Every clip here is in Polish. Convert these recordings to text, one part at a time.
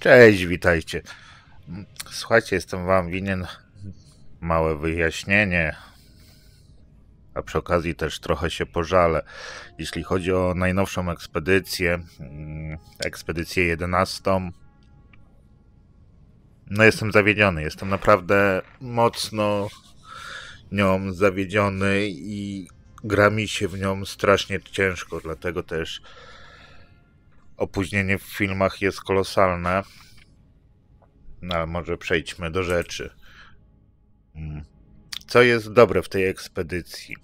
Cześć, witajcie. Słuchajcie, jestem wam winien małe wyjaśnienie, a przy okazji też trochę się pożalę. Jeśli chodzi o najnowszą ekspedycję, mm, ekspedycję 11, no jestem zawiedziony, jestem naprawdę mocno nią zawiedziony i gra mi się w nią strasznie ciężko, dlatego też opóźnienie w filmach jest kolosalne. No ale może przejdźmy do rzeczy. Hmm. Co jest dobre w tej ekspedycji?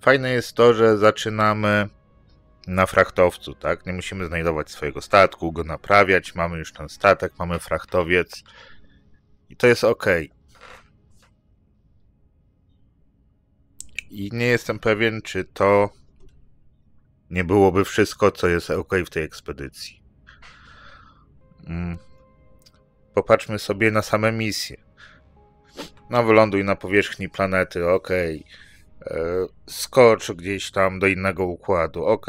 Fajne jest to, że zaczynamy na frachtowcu, tak? Nie musimy znajdować swojego statku, go naprawiać. Mamy już ten statek, mamy frachtowiec i to jest ok. I nie jestem pewien, czy to nie byłoby wszystko, co jest ok w tej ekspedycji. Mm. Popatrzmy sobie na same misje. No, wyląduj na powierzchni planety, ok. E, skocz gdzieś tam do innego układu, ok.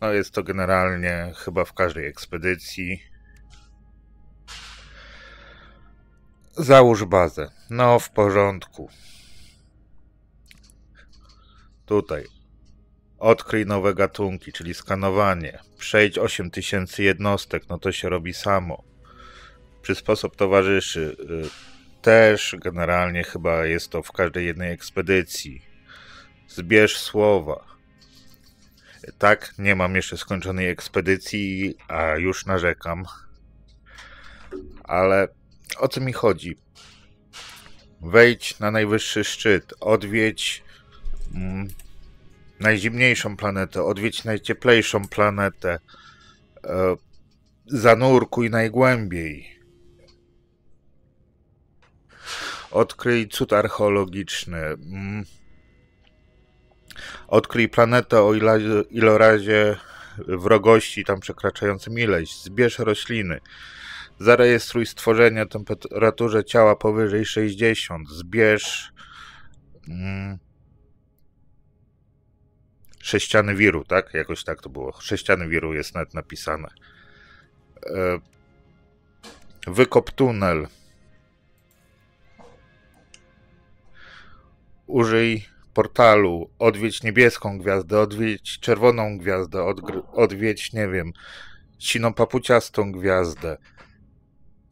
No, jest to generalnie chyba w każdej ekspedycji. Załóż bazę. No, w porządku. Tutaj Odkryj nowe gatunki, czyli skanowanie. Przejdź 8000 jednostek, no to się robi samo. Przysposób towarzyszy. Y, też generalnie chyba jest to w każdej jednej ekspedycji. Zbierz słowa. Tak, nie mam jeszcze skończonej ekspedycji, a już narzekam. Ale o co mi chodzi? Wejdź na najwyższy szczyt, odwiedź. Mm, najzimniejszą planetę, odwiedź najcieplejszą planetę, e, zanurkuj najgłębiej. Odkryj cud archeologiczny. Mm. Odkryj planetę o ilorazie wrogości tam przekraczającym ileś. Zbierz rośliny. Zarejestruj stworzenie temperaturze ciała powyżej 60. Zbierz. Mm, sześciany wiru, tak? Jakoś tak to było. Sześciany wiru jest nawet napisane. E, wykop tunel. Użyj portalu. Odwiedź niebieską gwiazdę, odwiedź czerwoną gwiazdę, odwiedź, nie wiem, siną papuciastą gwiazdę.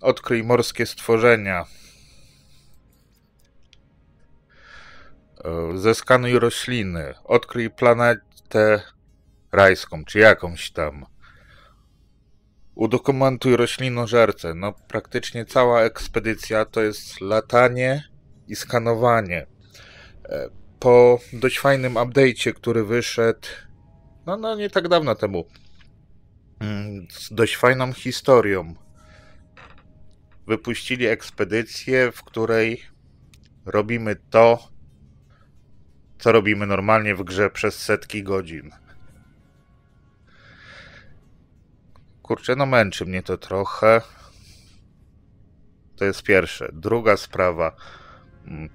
Odkryj morskie stworzenia. E, zeskanuj rośliny, odkryj planetę rajską, czy jakąś tam. Udokumentuj roślinożercę. No, praktycznie cała ekspedycja to jest latanie i skanowanie. E, po dość fajnym update'cie, który wyszedł, no, no nie tak dawno temu, mm, z dość fajną historią, wypuścili ekspedycję, w której robimy to, co robimy normalnie w grze przez setki godzin. Kurczę, no męczy mnie to trochę. To jest pierwsze. Druga sprawa. Mm,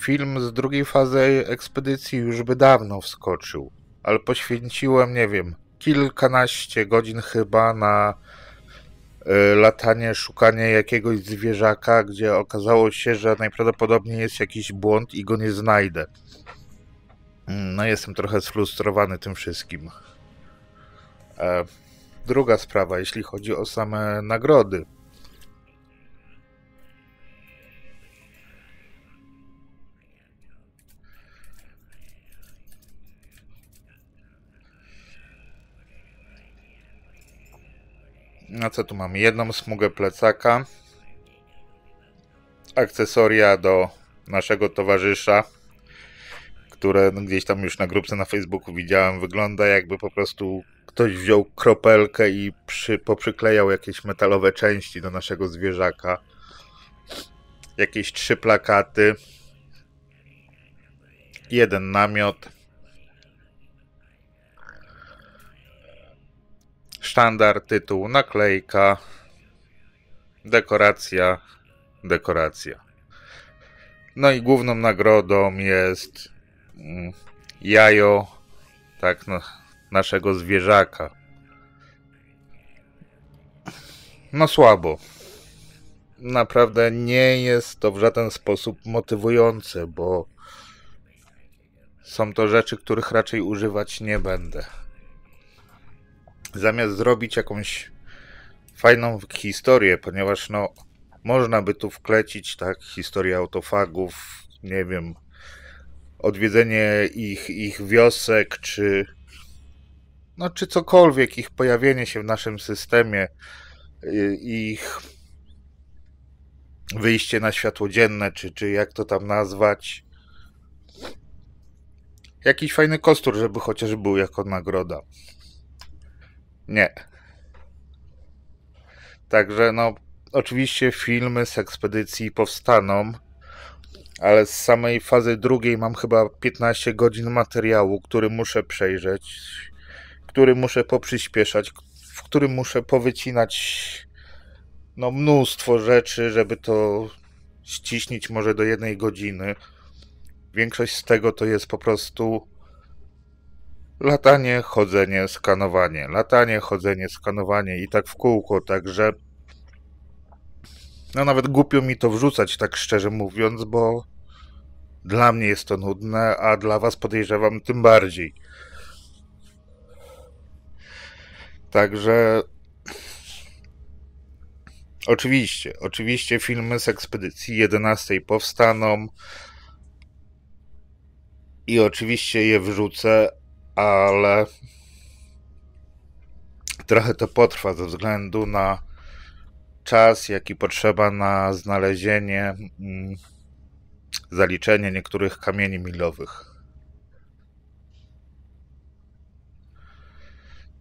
film z drugiej fazy ekspedycji już by dawno wskoczył, ale poświęciłem, nie wiem, kilkanaście godzin chyba na y, latanie, szukanie jakiegoś zwierzaka, gdzie okazało się, że najprawdopodobniej jest jakiś błąd i go nie znajdę. No jestem trochę sfrustrowany tym wszystkim. E, druga sprawa, jeśli chodzi o same nagrody. No co tu mam? Jedną smugę plecaka. Akcesoria do naszego towarzysza które no, gdzieś tam już na grupce na Facebooku widziałem, wygląda jakby po prostu ktoś wziął kropelkę i przy, poprzyklejał jakieś metalowe części do naszego zwierzaka. Jakieś trzy plakaty. Jeden namiot. Sztandar, tytuł, naklejka. Dekoracja, dekoracja. No i główną nagrodą jest Mm, jajo tak no, naszego zwierzaka. No słabo. Naprawdę nie jest to w żaden sposób motywujące, bo są to rzeczy, których raczej używać nie będę. Zamiast zrobić jakąś fajną historię, ponieważ no można by tu wklecić tak historię autofagów, nie wiem, odwiedzenie ich, ich wiosek, czy, no, czy cokolwiek, ich pojawienie się w naszym systemie, y, ich wyjście na światło dzienne, czy, czy jak to tam nazwać. Jakiś fajny kostur, żeby chociaż był jako nagroda. Nie. Także no, oczywiście filmy z ekspedycji powstaną ale z samej fazy drugiej mam chyba 15 godzin materiału, który muszę przejrzeć, który muszę poprzyspieszać, w którym muszę powycinać no, mnóstwo rzeczy, żeby to ściśnić może do jednej godziny. Większość z tego to jest po prostu latanie, chodzenie, skanowanie, latanie, chodzenie, skanowanie i tak w kółko, także no nawet głupio mi to wrzucać, tak szczerze mówiąc, bo dla mnie jest to nudne, a dla was podejrzewam tym bardziej. Także Oczywiście, oczywiście filmy z ekspedycji 11 powstaną i oczywiście je wrzucę, ale trochę to potrwa ze względu na czas, jaki potrzeba na znalezienie, mm, zaliczenie niektórych kamieni milowych.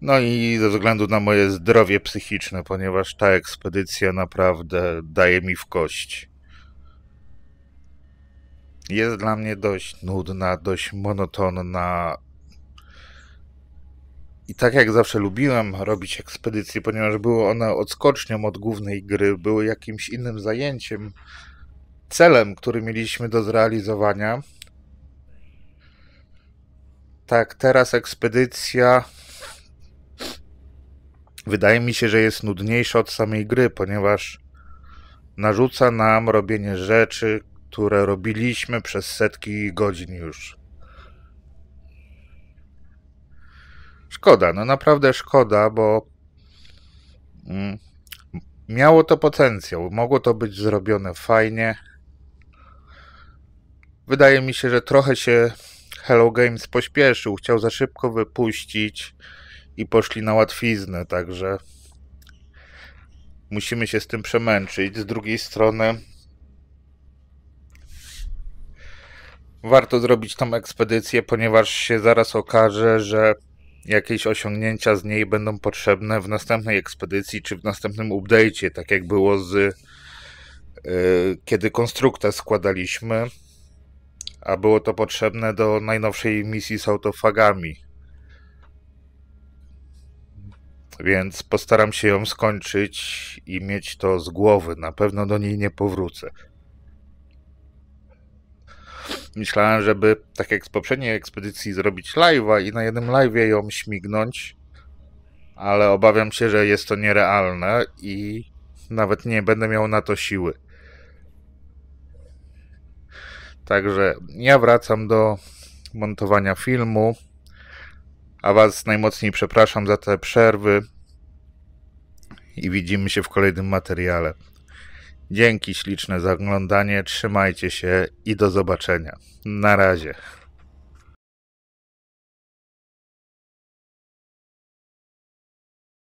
No i ze względu na moje zdrowie psychiczne, ponieważ ta ekspedycja naprawdę daje mi w kość. Jest dla mnie dość nudna, dość monotonna, i tak jak zawsze lubiłem robić ekspedycje, ponieważ były one odskocznią od głównej gry, były jakimś innym zajęciem, celem, który mieliśmy do zrealizowania. Tak, teraz ekspedycja wydaje mi się, że jest nudniejsza od samej gry, ponieważ narzuca nam robienie rzeczy, które robiliśmy przez setki godzin już. Szkoda, no naprawdę szkoda, bo mm, miało to potencjał, mogło to być zrobione fajnie. Wydaje mi się, że trochę się Hello Games pośpieszył, chciał za szybko wypuścić i poszli na łatwiznę, także musimy się z tym przemęczyć. Z drugiej strony warto zrobić tą ekspedycję, ponieważ się zaraz okaże, że jakieś osiągnięcia z niej będą potrzebne w następnej ekspedycji czy w następnym update'cie, tak jak było z y, kiedy konstrukta składaliśmy, a było to potrzebne do najnowszej misji z autofagami. Więc postaram się ją skończyć i mieć to z głowy. Na pewno do niej nie powrócę myślałem, żeby tak jak z poprzedniej ekspedycji zrobić live'a i na jednym live'ie ją śmignąć, ale obawiam się, że jest to nierealne i nawet nie będę miał na to siły. Także ja wracam do montowania filmu, a Was najmocniej przepraszam za te przerwy i widzimy się w kolejnym materiale. Dzięki śliczne za oglądanie, trzymajcie się i do zobaczenia. Na razie.